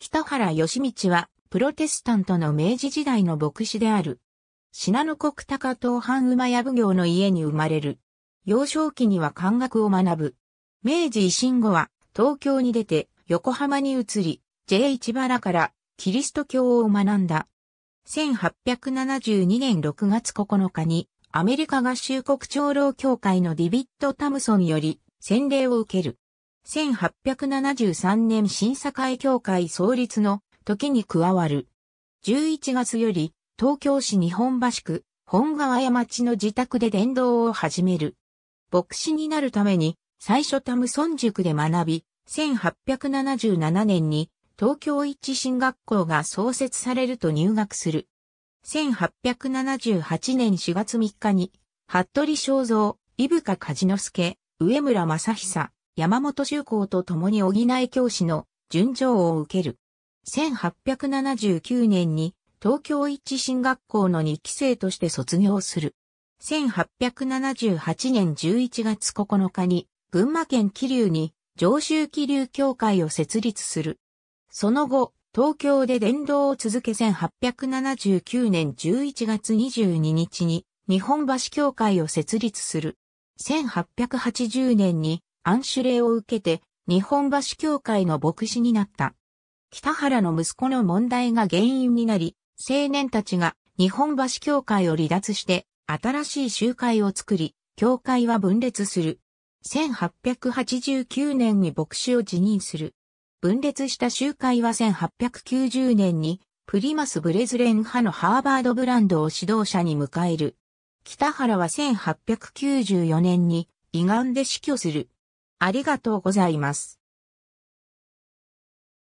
北原義道は、プロテスタントの明治時代の牧師である。品の国高東藩馬屋奉行の家に生まれる。幼少期には漢学を学ぶ。明治維新後は、東京に出て、横浜に移り、J 市原からキリスト教を学んだ。1872年6月9日に、アメリカ合衆国長老協会のディビッド・タムソンより洗礼を受ける。1873年審査会協会創立の時に加わる。11月より東京市日本橋区本川屋町の自宅で伝道を始める。牧師になるために最初タム村塾で学び、1877年に東京一新学校が創設されると入学する。1878年4月3日に、服部正蔵、伊深和之助、上村正久、山本修公と共に補い教師の順情を受ける。1879年に東京一進学校の2期生として卒業する。1878年11月9日に群馬県桐流に上州桐流協会を設立する。その後、東京で伝道を続け1879年11月22日に日本橋協会を設立する。1880年に安守令を受けて、日本橋教会の牧師になった。北原の息子の問題が原因になり、青年たちが日本橋教会を離脱して、新しい集会を作り、教会は分裂する。1889年に牧師を辞任する。分裂した集会は1890年に、プリマス・ブレズレン派のハーバード・ブランドを指導者に迎える。北原は1894年に胃がんで死去する。ありがとうございます。